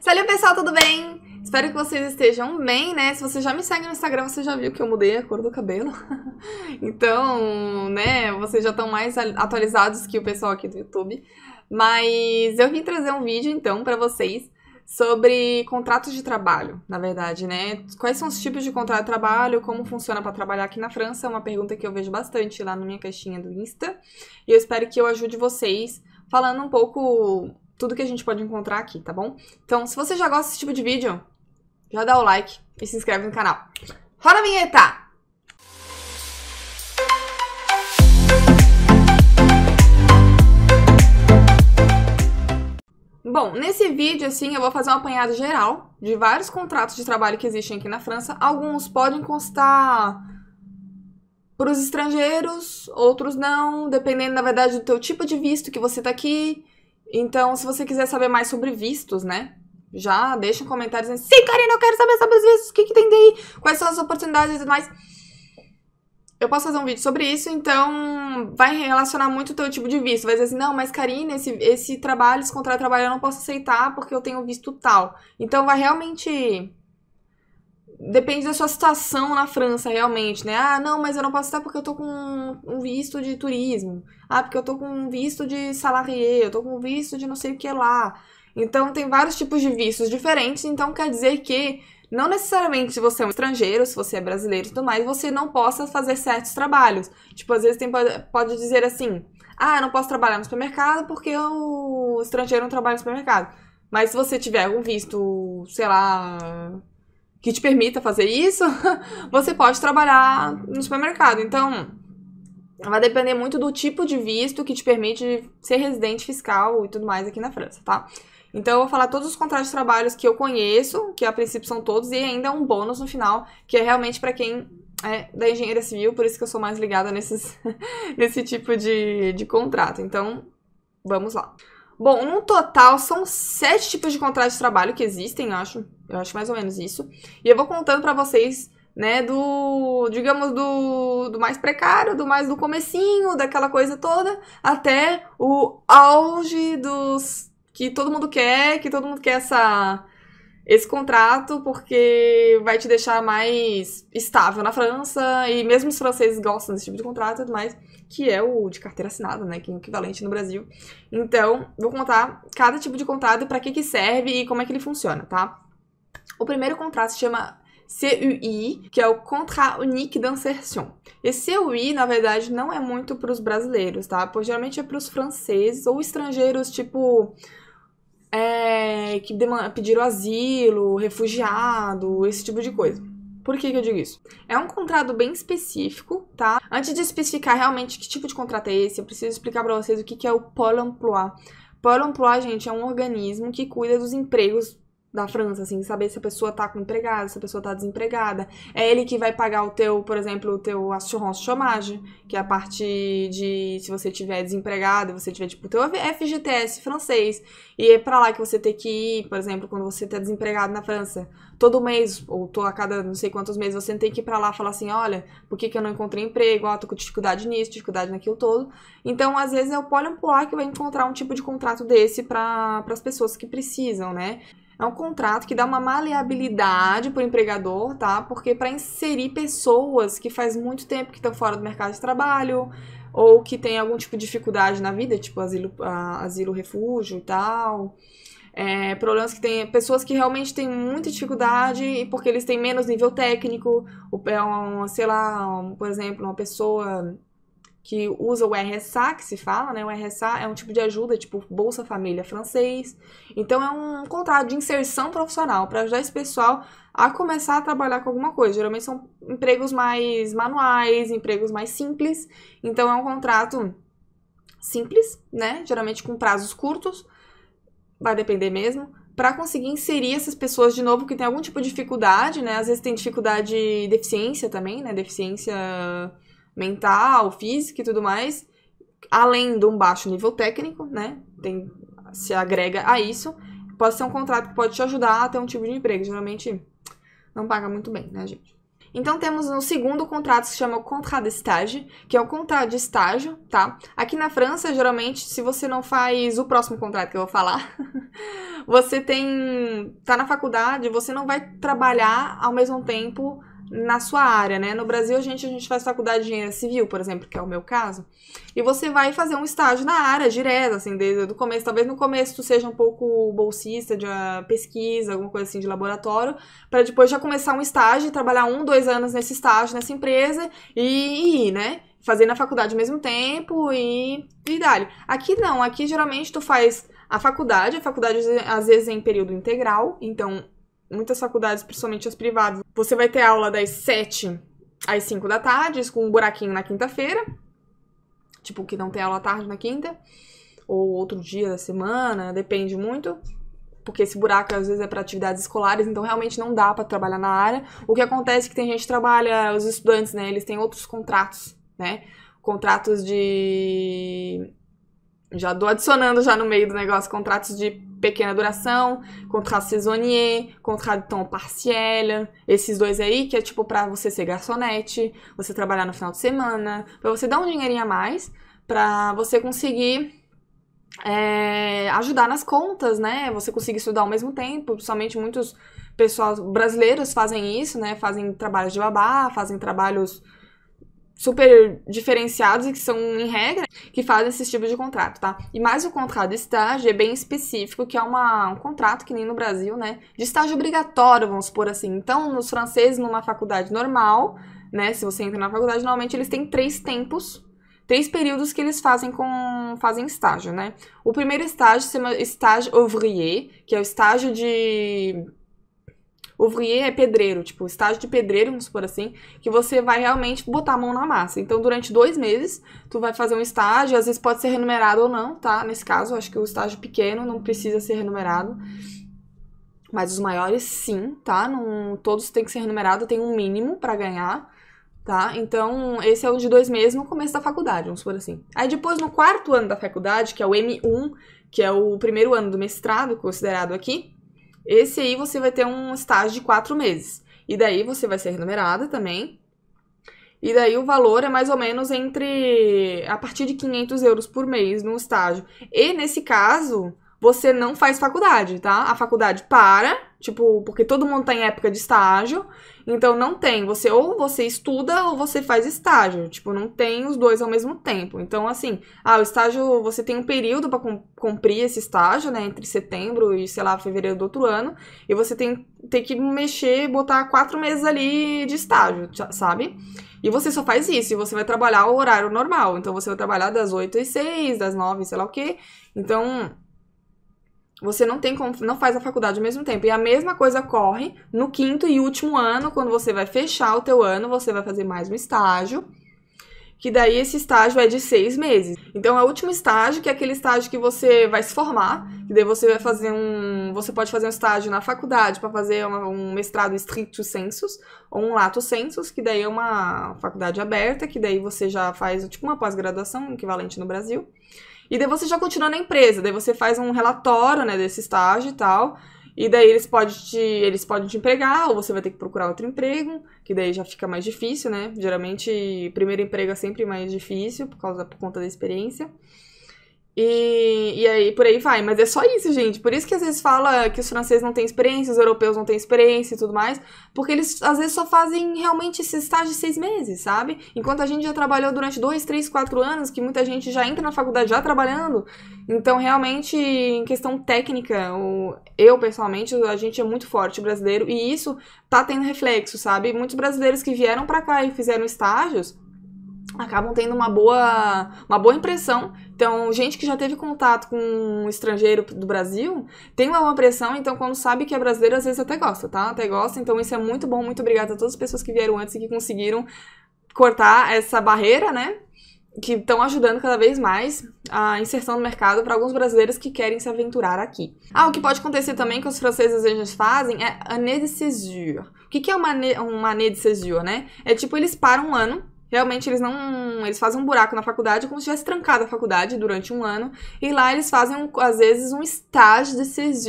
salve pessoal, tudo bem? Espero que vocês estejam bem, né? Se você já me segue no Instagram, você já viu que eu mudei a cor do cabelo. então, né, vocês já estão mais atualizados que o pessoal aqui do YouTube. Mas eu vim trazer um vídeo então para vocês sobre contratos de trabalho, na verdade, né? Quais são os tipos de contrato de trabalho, como funciona para trabalhar aqui na França, é uma pergunta que eu vejo bastante lá na minha caixinha do Insta. E eu espero que eu ajude vocês falando um pouco tudo que a gente pode encontrar aqui, tá bom? Então, se você já gosta desse tipo de vídeo, já dá o like e se inscreve no canal. Roda a vinheta! Bom, nesse vídeo, assim, eu vou fazer um apanhado geral de vários contratos de trabalho que existem aqui na França. Alguns podem constar para os estrangeiros, outros não, dependendo, na verdade, do teu tipo de visto que você está aqui, então, se você quiser saber mais sobre vistos, né? Já deixa um comentário dizendo, sim, Karina, eu quero saber sobre os vistos, o que, que tem daí? Quais são as oportunidades e tudo mais. Eu posso fazer um vídeo sobre isso, então vai relacionar muito o teu tipo de visto. Vai dizer assim, não, mas Karina, esse, esse trabalho, esse contrato de trabalho eu não posso aceitar porque eu tenho visto tal. Então vai realmente depende da sua situação na França, realmente, né? Ah, não, mas eu não posso estar porque eu tô com um visto de turismo. Ah, porque eu tô com um visto de salarié, eu tô com um visto de não sei o que lá. Então, tem vários tipos de vistos diferentes, então quer dizer que não necessariamente se você é um estrangeiro, se você é brasileiro e tudo mais, você não possa fazer certos trabalhos. Tipo, às vezes tem, pode dizer assim, ah, eu não posso trabalhar no supermercado porque o estrangeiro não trabalha no supermercado. Mas se você tiver um visto, sei lá, que te permita fazer isso, você pode trabalhar no supermercado. Então, vai depender muito do tipo de visto que te permite ser residente fiscal e tudo mais aqui na França, tá? Então, eu vou falar todos os contratos de trabalhos que eu conheço, que a princípio são todos, e ainda um bônus no final, que é realmente para quem é da engenharia civil, por isso que eu sou mais ligada nesses, nesse tipo de, de contrato. Então, vamos lá. Bom, no total são sete tipos de contrato de trabalho que existem, eu acho. Eu acho mais ou menos isso. E eu vou contando para vocês, né, do, digamos, do, do mais precário, do mais do comecinho, daquela coisa toda, até o auge dos que todo mundo quer, que todo mundo quer essa esse contrato porque vai te deixar mais estável na França e mesmo os franceses gostam desse tipo de contrato e tudo mais que é o de carteira assinada, né? Que é o equivalente no Brasil. Então, vou contar cada tipo de contrato, para que, que serve e como é que ele funciona, tá? O primeiro contrato se chama CUI, que é o Contrat Unique d'Insertion. Esse CUI, na verdade, não é muito para os brasileiros, tá? Pois geralmente é para os franceses ou estrangeiros, tipo. É, que pediram asilo, refugiado, esse tipo de coisa. Por que, que, eu digo isso? É um contrato bem específico, tá? Antes de especificar realmente que tipo de contrato é esse, eu preciso explicar para vocês o que, que é o Pôle emploi. Pôle emploi, gente, é um organismo que cuida dos empregos da França, assim, saber se a pessoa tá com empregado, se a pessoa tá desempregada. É ele que vai pagar o teu, por exemplo, o teu assurance chômage, que é a parte de se você tiver desempregado, você tiver tipo o teu FGTS francês, e é para lá que você tem que ir, por exemplo, quando você tá desempregado na França. Todo mês, ou tô a cada não sei quantos meses, você tem que ir para lá falar assim, olha, por que, que eu não encontrei emprego? Ah, tô com dificuldade nisso, dificuldade naquilo todo. Então, às vezes é o poliampular que vai encontrar um tipo de contrato desse para as pessoas que precisam, né? É um contrato que dá uma maleabilidade para o empregador, tá? Porque para inserir pessoas que faz muito tempo que estão fora do mercado de trabalho ou que tem algum tipo de dificuldade na vida, tipo asilo, asilo refúgio e tal. É, problemas que tem pessoas que realmente têm muita dificuldade porque eles têm menos nível técnico, ou, é sei lá, por exemplo, uma pessoa que usa o RSA, que se fala, né? O RSA é um tipo de ajuda, tipo Bolsa Família francês. Então é um contrato de inserção profissional para ajudar esse pessoal a começar a trabalhar com alguma coisa. Geralmente são empregos mais manuais, empregos mais simples. Então é um contrato simples, né? Geralmente com prazos curtos. Vai depender mesmo para conseguir inserir essas pessoas de novo que tem algum tipo de dificuldade, né? Às vezes tem dificuldade de deficiência também, né? Deficiência mental, física e tudo mais, além de um baixo nível técnico, né? Tem, se agrega a isso, pode ser um contrato que pode te ajudar a ter um tipo de emprego. Geralmente não paga muito bem, né, gente? Então temos um segundo contrato que se chama o contrat de estágio, que é o contrato de estágio, tá? Aqui na França, geralmente, se você não faz o próximo contrato que eu vou falar, você tem tá na faculdade, você não vai trabalhar ao mesmo tempo na sua área, né? No Brasil, a gente, a gente faz faculdade de engenharia civil, por exemplo, que é o meu caso, e você vai fazer um estágio na área direto, assim, desde o começo. Talvez no começo tu seja um pouco bolsista de ah, pesquisa, alguma coisa assim de laboratório, para depois já começar um estágio, trabalhar um, dois anos nesse estágio, nessa empresa e, ir, né? Fazer na faculdade ao mesmo tempo e, e dali. Aqui não, aqui geralmente tu faz a faculdade, a faculdade às vezes é em período integral, então muitas faculdades, principalmente as privadas, você vai ter aula das 7 às 5 da tarde, com um buraquinho na quinta-feira. Tipo, que não tem aula à tarde na quinta, ou outro dia da semana, depende muito. Porque esse buraco às vezes é para atividades escolares, então realmente não dá para trabalhar na área. O que acontece é que tem gente que trabalha, os estudantes, né? Eles têm outros contratos, né? Contratos de já dou adicionando já no meio do negócio contratos de pequena duração, contrato saisonnier, contrato de temps partiel, esses dois aí que é tipo para você ser garçonete, você trabalhar no final de semana, para você dar um dinheirinho a mais, para você conseguir é, ajudar nas contas, né? Você conseguir estudar ao mesmo tempo, principalmente muitos pessoas brasileiros fazem isso, né? Fazem trabalhos de babá, fazem trabalhos super diferenciados e que são em regra que fazem esse tipo de contrato, tá? E mais o contrato de estágio é bem específico, que é uma, um contrato que nem no Brasil, né? De estágio obrigatório, vamos supor assim. Então, nos franceses, numa faculdade normal, né? Se você entra na faculdade, normalmente eles têm três tempos, três períodos que eles fazem com fazem estágio, né? O primeiro estágio se chama estágio ouvrier, que é o estágio de Ouvrier é pedreiro, tipo, estágio de pedreiro, vamos supor assim, que você vai realmente botar a mão na massa. Então, durante dois meses, tu vai fazer um estágio, às vezes pode ser remunerado ou não, tá? Nesse caso, acho que o estágio pequeno não precisa ser remunerado. Mas os maiores, sim, tá? Não, todos têm que ser remunerados, tem um mínimo para ganhar tá? Então, esse é o de dois meses no começo da faculdade, vamos supor assim. Aí depois, no quarto ano da faculdade, que é o M1, que é o primeiro ano do mestrado, considerado aqui, esse aí você vai ter um estágio de quatro meses. E daí você vai ser remunerada também. E daí o valor é mais ou menos entre. a partir de 500 euros por mês no estágio. E nesse caso, você não faz faculdade, tá? A faculdade para Tipo, porque todo mundo tá em época de estágio, então não tem. Você ou você estuda ou você faz estágio. Tipo, não tem os dois ao mesmo tempo. Então, assim, ah, o estágio, você tem um período para cumprir esse estágio, né? Entre setembro e, sei lá, fevereiro do outro ano. E você tem, tem que mexer, botar quatro meses ali de estágio, sabe? E você só faz isso, e você vai trabalhar o horário normal. Então, você vai trabalhar das 8 às 6, das 9, sei lá o quê. Então, você não tem como, não faz a faculdade ao mesmo tempo. E a mesma coisa ocorre no quinto e último ano, quando você vai fechar o teu ano, você vai fazer mais um estágio que daí esse estágio é de seis meses. Então é o último estágio, que é aquele estágio que você vai se formar, que daí você vai fazer um. Você pode fazer um estágio na faculdade para fazer uma, um mestrado stricto sensus, ou um lato sensus, que daí é uma faculdade aberta, que daí você já faz tipo uma pós-graduação, equivalente no Brasil. E daí você já continua na empresa, daí você faz um relatório, né, desse estágio e tal. E daí eles podem te, eles podem te empregar, ou você vai ter que procurar outro emprego, que daí já fica mais difícil, né? Geralmente, primeiro emprego é sempre mais difícil por causa por conta da experiência. E, e aí por aí vai. Mas é só isso, gente. Por isso que às vezes fala que os franceses não têm experiência, os europeus não têm experiência e tudo mais. Porque eles às vezes só fazem realmente esse estágio de seis meses, sabe? Enquanto a gente já trabalhou durante dois, três, quatro anos, que muita gente já entra na faculdade já trabalhando. Então, realmente, em questão técnica, eu pessoalmente, a gente é muito forte brasileiro. E isso tá tendo reflexo, sabe? Muitos brasileiros que vieram para cá e fizeram estágios acabam tendo uma boa, uma boa impressão então, gente que já teve contato com um estrangeiro do Brasil tem uma pressão, então, quando sabe que é brasileiro, às vezes até gosta, tá? Até gosta. Então, isso é muito bom. Muito obrigada a todas as pessoas que vieram antes e que conseguiram cortar essa barreira, né? Que estão ajudando cada vez mais a inserção no mercado para alguns brasileiros que querem se aventurar aqui. Ah, o que pode acontecer também que os franceses e eles fazem é année de césure. O que, que é uma année de césure, né? É tipo, eles param um ano Realmente eles não. Eles fazem um buraco na faculdade como se tivesse trancado a faculdade durante um ano. E lá eles fazem, às vezes, um estágio de seis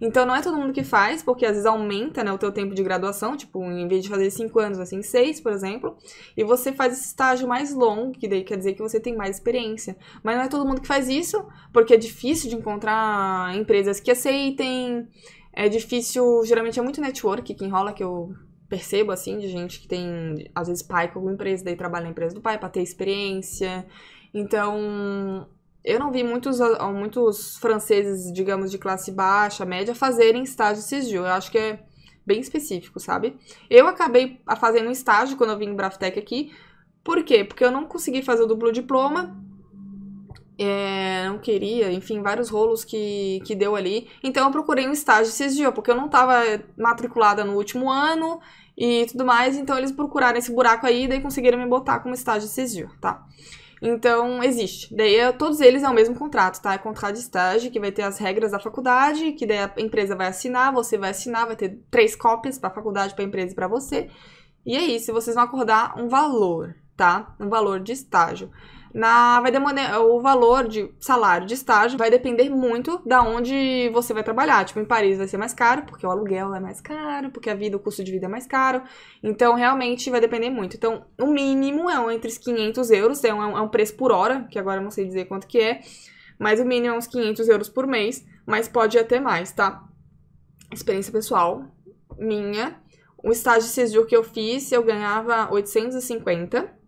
Então não é todo mundo que faz, porque às vezes aumenta né, o teu tempo de graduação, tipo, em vez de fazer cinco anos, assim, seis, por exemplo, e você faz esse estágio mais longo, que daí quer dizer que você tem mais experiência. Mas não é todo mundo que faz isso, porque é difícil de encontrar empresas que aceitem, é difícil, geralmente é muito network que enrola, que eu percebo, assim, de gente que tem, às vezes, pai com alguma empresa, daí trabalha na empresa do pai para ter experiência. Então, eu não vi muitos, ah, muitos franceses, digamos, de classe baixa, média, fazerem estágio CISGIL. Eu acho que é bem específico, sabe? Eu acabei fazendo um estágio quando eu vim em Braftec aqui. Por quê? Porque eu não consegui fazer o duplo diploma. É, não queria, enfim, vários rolos que, que deu ali. Então eu procurei um estágio CISGIL, porque eu não estava matriculada no último ano e tudo mais. Então eles procuraram esse buraco aí e daí conseguiram me botar como estágio de CISGIL, tá? Então, existe. Daí, todos eles é o mesmo contrato, tá? É contrato de estágio, que vai ter as regras da faculdade, que daí a empresa vai assinar, você vai assinar, vai ter três cópias pra faculdade, pra empresa e pra você. E é isso, vocês vão acordar um valor, tá? Um valor de estágio. Na, vai demorar o valor de salário de estágio vai depender muito da onde você vai trabalhar. Tipo, em Paris vai ser mais caro, porque o aluguel é mais caro, porque a vida, o custo de vida é mais caro. Então, realmente vai depender muito. Então, o mínimo é entre os 500 euros, é, é um, é um preço por hora, que agora eu não sei dizer quanto que é, mas o mínimo é uns 500 euros por mês, mas pode até mais, tá? Experiência pessoal minha. O estágio de que eu fiz, eu ganhava 850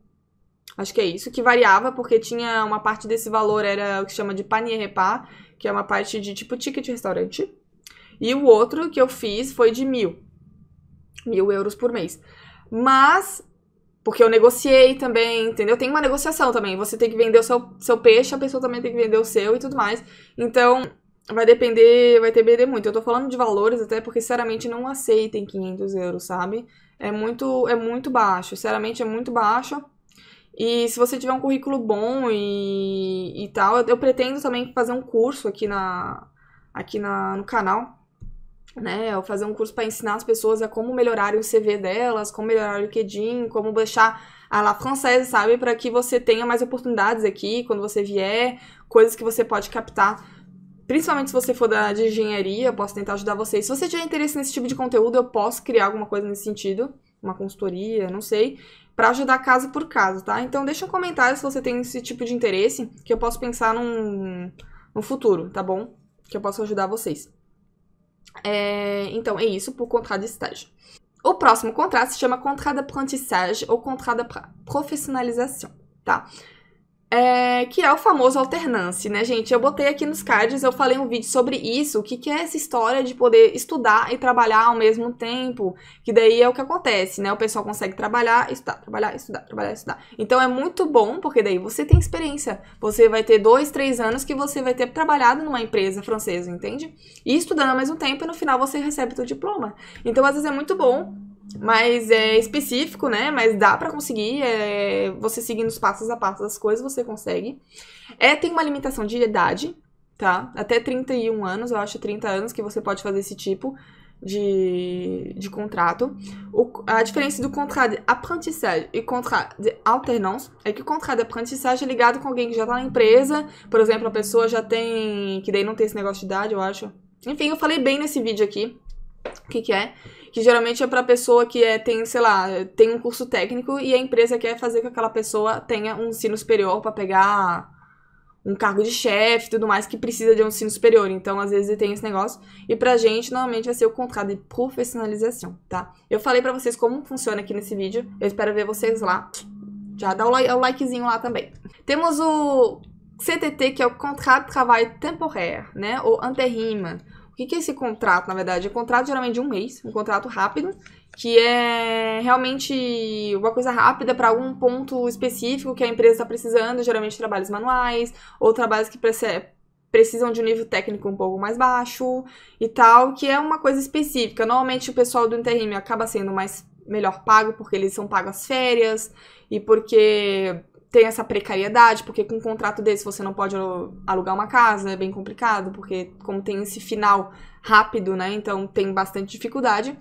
Acho que é isso, que variava, porque tinha uma parte desse valor, era o que chama de panier repas, que é uma parte de tipo ticket restaurante. E o outro que eu fiz foi de mil. Mil euros por mês. Mas, porque eu negociei também, entendeu? Tem uma negociação também. Você tem que vender o seu, seu peixe, a pessoa também tem que vender o seu e tudo mais. Então, vai depender, vai depender muito. Eu tô falando de valores até porque, sinceramente, não aceitem 500 euros, sabe? É muito, é muito baixo. Sinceramente, é muito baixo. E se você tiver um currículo bom e, e tal, eu, eu pretendo também fazer um curso aqui, na, aqui na, no canal, né? Eu fazer um curso para ensinar as pessoas a como melhorarem o CV delas, como melhorar o LinkedIn, como deixar a la francesa, sabe? Para que você tenha mais oportunidades aqui quando você vier, coisas que você pode captar. Principalmente se você for da, de engenharia, eu posso tentar ajudar vocês. Se você tiver interesse nesse tipo de conteúdo, eu posso criar alguma coisa nesse sentido uma consultoria, não sei para ajudar caso por caso, tá? Então deixa um comentário se você tem esse tipo de interesse, que eu posso pensar num, num futuro, tá bom? Que eu posso ajudar vocês. É, então é isso por contrato de estágio. O próximo contrato se chama contrato aprendizagem ou contrato de profissionalização, tá? é, que é o famoso alternância, né, gente? Eu botei aqui nos cards, eu falei um vídeo sobre isso, o que, que é essa história de poder estudar e trabalhar ao mesmo tempo, que daí é o que acontece, né? O pessoal consegue trabalhar, estudar, trabalhar, estudar, trabalhar, estudar. Então é muito bom, porque daí você tem experiência, você vai ter dois, três anos que você vai ter trabalhado numa empresa francesa, entende? E estudando ao mesmo tempo, e no final você recebe seu diploma. Então, às vezes é muito bom mais é, específico, né? Mas dá para conseguir. É, você seguindo os passos a passos das coisas, você consegue. É, tem uma limitação de idade, tá? Até 31 anos, eu acho 30 anos que você pode fazer esse tipo de, de contrato. O, a diferença do contrato de aprendizagem e contrato de alternance é que o contrato de aprendizagem é ligado com alguém que já tá na empresa. Por exemplo, a pessoa já tem... Que daí não tem esse negócio de idade, eu acho. Enfim, eu falei bem nesse vídeo aqui o que, que é que geralmente é para pessoa que é, tem, sei lá, tem um curso técnico e a empresa quer fazer que aquela pessoa tenha um ensino superior para pegar um cargo de chefe e tudo mais que precisa de um ensino superior. Então, às vezes tem esse negócio. E pra gente, normalmente vai ser o contrato de profissionalização, tá? Eu falei para vocês como funciona aqui nesse vídeo. Eu espero ver vocês lá. Já dá o, like, o likezinho lá também. Temos o CTT, que é o Contrato de Trabalho Temporário, né? Ou Anterrima o que, é esse contrato, na verdade? É um contrato geralmente de um mês, um contrato rápido, que é realmente uma coisa rápida para algum ponto específico que a empresa está precisando, geralmente trabalhos manuais ou trabalhos que precisam de um nível técnico um pouco mais baixo e tal, que é uma coisa específica. Normalmente o pessoal do interim acaba sendo mais melhor pago porque eles são pagos as férias e porque tem essa precariedade, porque com um contrato desse você não pode alugar uma casa, é bem complicado, porque como tem esse final rápido, né? Então tem bastante dificuldade.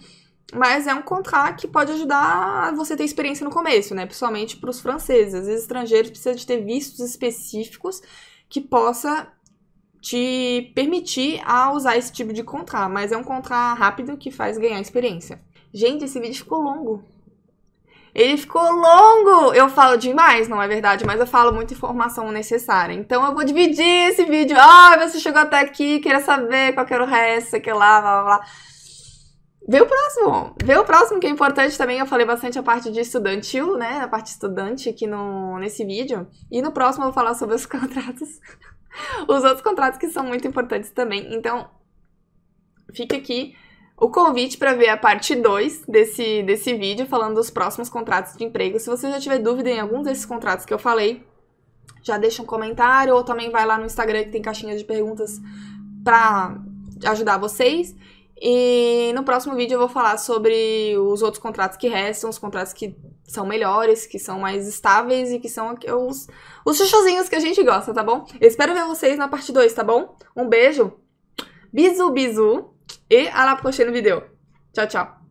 Mas é um contrato que pode ajudar você a ter experiência no começo, né? Principalmente para os franceses. Às vezes estrangeiros precisam de ter vistos específicos que possa te permitir a usar esse tipo de contrato, mas é um contrato rápido que faz ganhar experiência. Gente, esse vídeo ficou longo. Ele ficou longo! Eu falo demais, não é verdade, mas eu falo muita informação necessária. Então eu vou dividir esse vídeo. Ah, oh, você chegou até aqui, queria saber qual que era o resto, que lá, blá blá blá. Vê o próximo. Vê o próximo, que é importante também. Eu falei bastante a parte de estudantil, né? A parte estudante aqui no, nesse vídeo. E no próximo eu vou falar sobre os contratos. os outros contratos que são muito importantes também. Então, fica aqui o convite para ver a parte 2 desse, desse vídeo, falando dos próximos contratos de emprego. Se você já tiver dúvida em algum desses contratos que eu falei, já deixa um comentário ou também vai lá no Instagram que tem caixinha de perguntas para ajudar vocês. E no próximo vídeo eu vou falar sobre os outros contratos que restam, os contratos que são melhores, que são mais estáveis e que são os, os chuchozinhos que a gente gosta, tá bom? Eu espero ver vocês na parte 2, tá bom? Um beijo, bisu, bisu! Et à la prochaine vidéo. Ciao, ciao